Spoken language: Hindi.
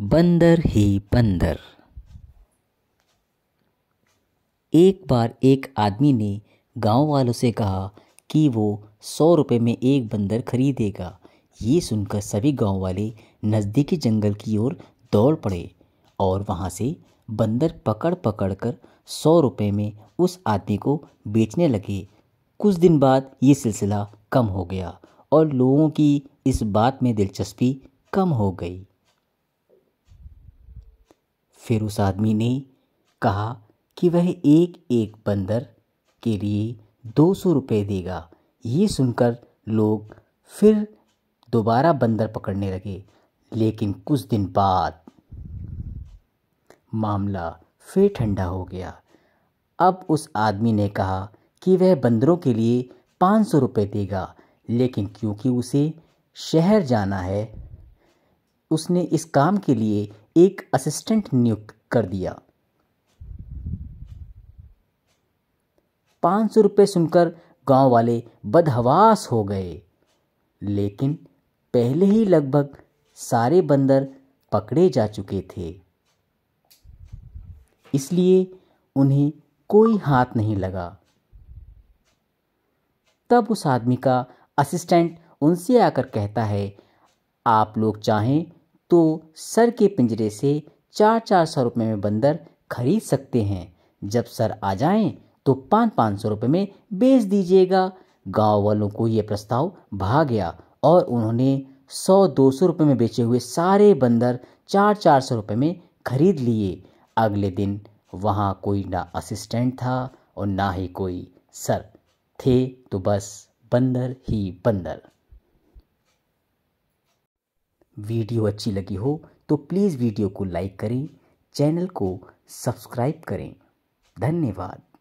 बंदर ही बंदर एक बार एक आदमी ने गांव वालों से कहा कि वो सौ रुपये में एक बंदर खरीदेगा ये सुनकर सभी गांव वाले नज़दीकी जंगल की ओर दौड़ पड़े और वहाँ से बंदर पकड़ पकड़ कर सौ रुपये में उस आदमी को बेचने लगे कुछ दिन बाद ये सिलसिला कम हो गया और लोगों की इस बात में दिलचस्पी कम हो गई फिर उस आदमी ने कहा कि वह एक एक बंदर के लिए दो सौ रुपये देगा ये सुनकर लोग फिर दोबारा बंदर पकड़ने लगे लेकिन कुछ दिन बाद मामला फिर ठंडा हो गया अब उस आदमी ने कहा कि वह बंदरों के लिए पाँच सौ रुपये देगा लेकिन क्योंकि उसे शहर जाना है उसने इस काम के लिए एक असिस्टेंट नियुक्त कर दिया पांच सौ रुपये सुनकर गांव वाले बदहवास हो गए लेकिन पहले ही लगभग सारे बंदर पकड़े जा चुके थे इसलिए उन्हें कोई हाथ नहीं लगा तब उस आदमी का असिस्टेंट उनसे आकर कहता है आप लोग चाहें तो सर के पिंजरे से चार चार सौ रुपये में बंदर खरीद सकते हैं जब सर आ जाएं तो पाँच पाँच सौ रुपये में बेच दीजिएगा गांव वालों को ये प्रस्ताव भा गया और उन्होंने सौ दो सौ रुपये में बेचे हुए सारे बंदर चार चार सौ रुपये में खरीद लिए अगले दिन वहाँ कोई ना असिस्टेंट था और ना ही कोई सर थे तो बस बंदर ही बंदर वीडियो अच्छी लगी हो तो प्लीज़ वीडियो को लाइक करें चैनल को सब्सक्राइब करें धन्यवाद